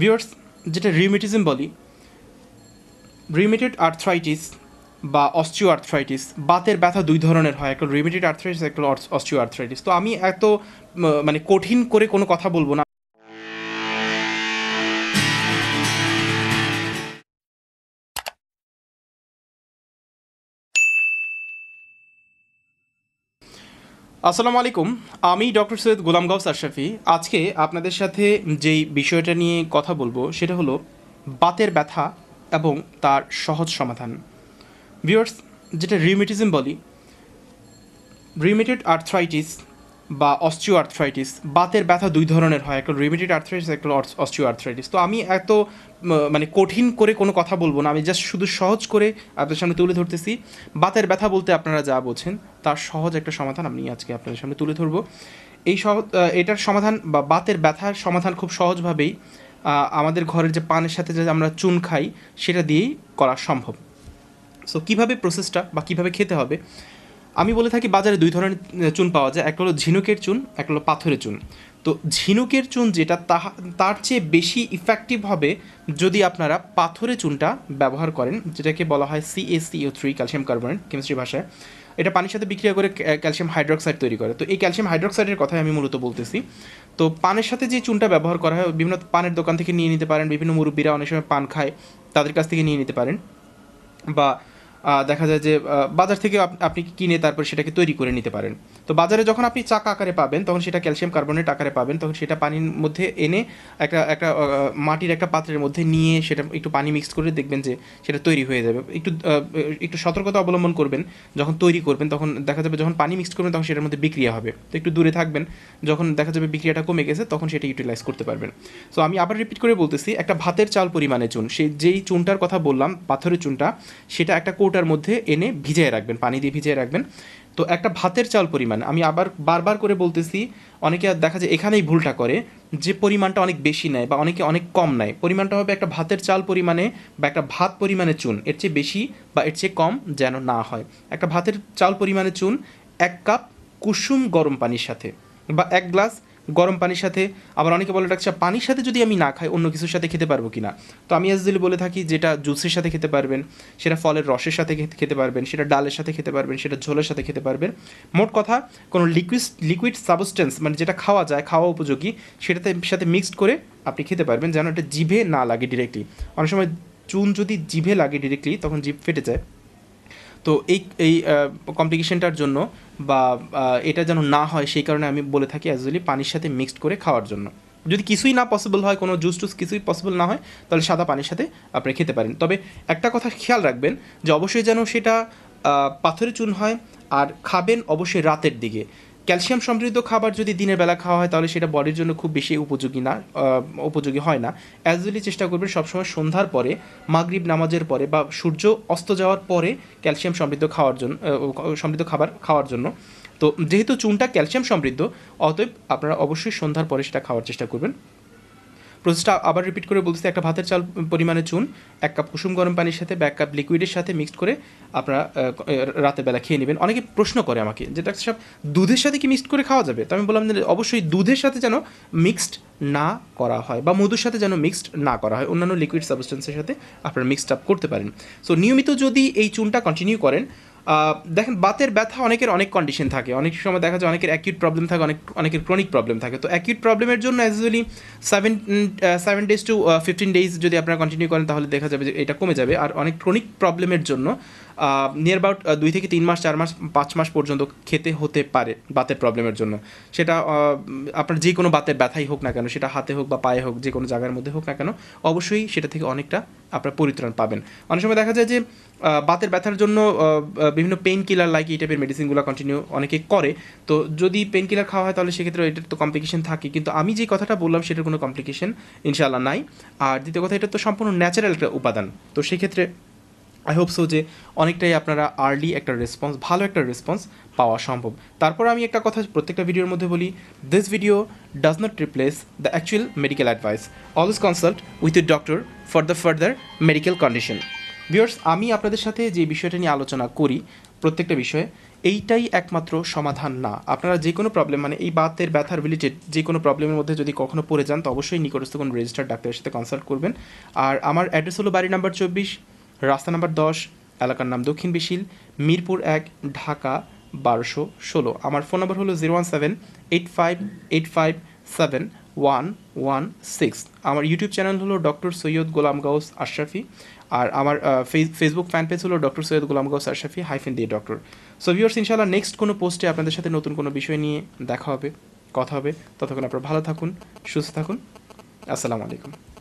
viewers যেটা rheumatism বলি rheumatoid arthritis বা অস্ট্রিও আর্থ্রাইটিস বাতের ব্যথা দুই ধরনের হয় একটা রিউমেটেড আর্থ্রাইটিস একটা অস্ট্রিও আর্থ্রাইটিস তো আমি এত মানে কঠিন করে কোনো কথা বলবো না আসসালামু আলাইকুম আমি ডক্টর সৈয়দ গোলাম গাউস আশরাফি আজকে আপনাদের সাথে যেই বিষয়টা নিয়ে কথা বলবো সেটা হলো বাতের ব্যথা এবং তার সহজ সমাধান ভিউয়ার্স যেটা রিউমেটিজম বলি রিউমেটেড আর্থ্রাইটিস বা অস্ট্রিও আর্থ্রাইটিস বাতের ব্যথা দুই ধরনের হয় একটা রিমেটেড আর্থ্রাইটিস একটা অস্ট্রিও আর্থ্রাইটিস তো আমি এত মানে কঠিন করে কোনো কথা বলবো না আমি জাস্ট শুধু সহজ করে আপনাদের সামনে তুলে ধরতেছি বাতের ব্যথা বলতে আপনারা যা বোঝেন তার সহজ একটা সমাধান আমি আজকে আপনাদের সামনে তুলে ধরবো এই সহ এটার সমাধান বা বাতের ব্যথার সমাধান খুব সহজভাবেই আমাদের ঘরের যে পানের সাথে যে আমরা চুন খাই সেটা দিয়েই করা সম্ভব সো কীভাবে প্রসেসটা বা কীভাবে খেতে হবে আমি বলে থাকি বাজারে দুই ধরনের চুন পাওয়া যায় একটা হলো ঝিনুকের চুন একটা হলো পাথরের চুন তো ঝিনুকের চুন যেটা তাহা তার চেয়ে বেশি ইফেক্টিভ হবে যদি আপনারা পাথরের চুনটা ব্যবহার করেন যেটাকে বলা হয় C A C O three calcium carbonate chemistry ভাষায় এটা পানির সাথে বিক্রিয়া করে ক্যালসিয়াম হাইড্রোক্সাইড তৈরি করে তো এই ক্যালসিয়াম হাইড্রোক্সাইডের কথাই আমি মূলত বলতেছি তো পানের সাথে যে চুনটা ব্যবহার করা হয় বিভিন্ন পানের দোকান থেকে নিয়ে নিতে পারেন বিভিন্ন মুরব্বীরা অনেক সময় পান খায় তাদের কাছ থেকে নিয়ে নিতে পারেন বা দেখা যায় যে বাজার থেকে আপনি কিনে তারপর সেটাকে তৈরি করে নিতে পারেন তো বাজারে যখন আপনি চাকা আকারে পাবেন তখন সেটা ক্যালসিয়াম কার্বনেট আকারে পাবেন তখন সেটা পানির মধ্যে এনে একটা একটা মাটির একটা পাত্রের মধ্যে নিয়ে সেটা একটু পানি মিক্স করে দেখবেন যে সেটা তৈরি হয়ে যাবে একটু একটু সতর্কতা অবলম্বন করবেন যখন তৈরি করবেন তখন দেখা যাবে যখন পানি মিক্স করবেন তখন সেটার মধ্যে বিক্রিয়া হবে তো একটু দূরে থাকবেন যখন দেখা যাবে বিক্রিয়াটা কমে গেছে তখন সেটা ইউটিলাইজ করতে পারবেন সো আমি আবার রিপিট করে বলতেছি একটা ভাতের চাল পরিমাণে চুন সেই যেই চুনটার কথা বললাম পাথরের চুনটা সেটা একটা কোট ফোটার মধ্যে এনে ভিজিয়ে রাখবেন পানি দিয়ে ভিজিয়ে রাখবেন তো একটা ভাতের চাল পরিমাণ আমি আবার বারবার করে বলতেছি অনেকে দেখা যায় এখানেই ভুলটা করে যে পরিমাণটা অনেক বেশি নেয় বা অনেকে অনেক কম নেয় পরিমাণটা হবে একটা ভাতের চাল পরিমাণে বা একটা ভাত পরিমাণে চুন এর চেয়ে বেশি বা এর চেয়ে কম যেন না হয় একটা ভাতের চাল পরিমাণে চুন এক কাপ কুসুম গরম পানির সাথে বা এক গ্লাস গরম পানির সাথে আবার অনেকে বলে রাখছে পানির সাথে যদি আমি না খাই অন্য কিছুর সাথে খেতে পারবো কি না তো আমি আজদিল বলে থাকি যেটা জুসের সাথে খেতে পারবেন সেটা ফলের রসের সাথে খেতে পারবেন সেটা ডালের সাথে খেতে পারবেন সেটা ঝোলের সাথে খেতে পারবেন মোট কথা কোনো লিকুইড লিকুইড সাবস্টেন্স মানে যেটা খাওয়া যায় খাওয়া উপযোগী সেটাতে সাথে মিক্সড করে আপনি খেতে পারবেন যেন এটা জিভে না লাগে ডিরেক্টলি অনেক সময় চুন যদি জিভে লাগে ডিরেক্টলি তখন জিভ ফেটে যায় তো এই এই কমপ্লিকেশনটার জন্য বা এটা যেন না হয় সেই কারণে আমি বলে থাকি অ্যাজুয়ালি পানির সাথে মিক্সড করে খাওয়ার জন্য যদি কিছুই না পসিবল হয় কোনো জুস টুস কিছুই পসিবল না হয় তাহলে সাদা পানির সাথে আপনি খেতে পারেন তবে একটা কথা খেয়াল রাখবেন যে অবশ্যই যেন সেটা পাথরে চুন হয় আর খাবেন অবশ্যই রাতের দিকে ক্যালসিয়াম সমৃদ্ধ খাবার যদি দিনের বেলা খাওয়া হয় তাহলে সেটা বডির জন্য খুব বেশি উপযোগী না উপযোগী হয় না অ্যাজুয়ালি চেষ্টা করবেন সবসময় সন্ধ্যার পরে মাগরিব নামাজের পরে বা সূর্য অস্ত যাওয়ার পরে ক্যালসিয়াম সমৃদ্ধ খাওয়ার জন্য সমৃদ্ধ খাবার খাওয়ার জন্য তো যেহেতু চুনটা ক্যালসিয়াম সমৃদ্ধ অতএব আপনারা অবশ্যই সন্ধ্যার পরে সেটা খাওয়ার চেষ্টা করবেন প্রসেসটা আবার রিপিট করে বলতেছি একটা ভাতের চাল পরিমাণে চুন এক কাপ কুসুম গরম পানির সাথে ব্যাক এক কাপ লিকুইডের সাথে মিক্সড করে আপনারা রাতের বেলা খেয়ে নেবেন অনেকে প্রশ্ন করে আমাকে যে ডাক্তার সাহেব দুধের সাথে কি মিক্সড করে খাওয়া যাবে তো আমি বললাম যে অবশ্যই দুধের সাথে যেন মিক্সড না করা হয় বা মধুর সাথে যেন মিক্সড না করা হয় অন্যান্য লিকুইড সাবস্টেন্সের সাথে আপনারা মিক্সড আপ করতে পারেন সো নিয়মিত যদি এই চুনটা কন্টিনিউ করেন দেখেন বাতের ব্যথা অনেকের অনেক কন্ডিশন থাকে অনেক সময় দেখা যায় অনেকের অ্যাকিউট প্রবলেম থাকে অনেক অনেকের ক্রনিক প্রবলেম থাকে তো অ্যাকিউট প্রবলেমের জন্য actually seven seven days to fifteen days যদি আপনারা কন্টিনিউ করেন তাহলে দেখা যাবে যে এটা কমে যাবে আর অনেক ক্রনিক প্রবলেমের জন্য নিয়ার অ্যাবাউট দুই থেকে তিন মাস চার মাস পাঁচ মাস পর্যন্ত খেতে হতে পারে বাতের প্রবলেমের জন্য সেটা আপনার যে কোনো বাতের ব্যথাই হোক না কেন সেটা হাতে হোক বা পায়ে হোক যে কোনো জায়গার মধ্যে হোক না কেন অবশ্যই সেটা থেকে অনেকটা আপনার পরিত্রাণ পাবেন অনেক সময় দেখা যায় যে বাতের ব্যথার জন্য বিভিন্ন পেন কিলার লাইক এই টাইপের মেডিসিনগুলো কন্টিনিউ অনেকে করে তো যদি পেন কিলার খাওয়া হয় তাহলে সেক্ষেত্রে এটার তো কমপ্লিকেশন থাকে কিন্তু আমি যে কথাটা বললাম সেটার কোনো কমপ্লিকেশন ইনশাল্লাহ নাই আর দ্বিতীয় কথা এটা তো সম্পূর্ণ ন্যাচারাল একটা উপাদান তো সেক্ষেত্রে আই হোপ সো যে অনেকটাই আপনারা আর্লি একটা রেসপন্স ভালো একটা রেসপন্স পাওয়া সম্ভব তারপর আমি একটা কথা প্রত্যেকটা ভিডিওর মধ্যে বলি this video does not replace the actual medical advice always consult with your doctor for the further medical condition viewers আমি আপনাদের সাথে যে বিষয়টা নিয়ে আলোচনা করি প্রত্যেকটা বিষয়ে এইটাই একমাত্র সমাধান না আপনারা যে কোনো প্রবলেম মানে এই বাতের ব্যথা রিলেটেড যে কোনো প্রবলেমের মধ্যে যদি কখনো পড়ে যান তো অবশ্যই নিকটস্থ কোনো রেজিস্টার্ড ডাক্তারের সাথে কনসাল্ট করবেন আর আমার অ্যাড্রেস হলো বাড়ি নাম্বার চব্বিশ রাস্তা নাম্বার দশ এলাকার নাম দক্ষিণ বিশিল মিরপুর এক ঢাকা বারোশো ষোলো আমার ফোন নাম্বার হলো zero one seven eight five eight five seven one one six আমার ইউটিউব চ্যানেল হলো ডক্টর সৈয়দ গোলাম গাউস আশরাফি আর আমার ফেসবুক ফ্যান পেজ হলো ডক্টর সৈয়দ গোলাম গাউস আশরাফি হাইফেন দিয়ে ডক্টর সো ভিওর্স ইনশাল্লাহ নেক্সট কোনো পোস্টে আপনাদের সাথে নতুন কোনো বিষয় নিয়ে দেখা হবে কথা হবে ততক্ষণ আপনারা ভালো থাকুন সুস্থ থাকুন আসসালামু আলাইকুম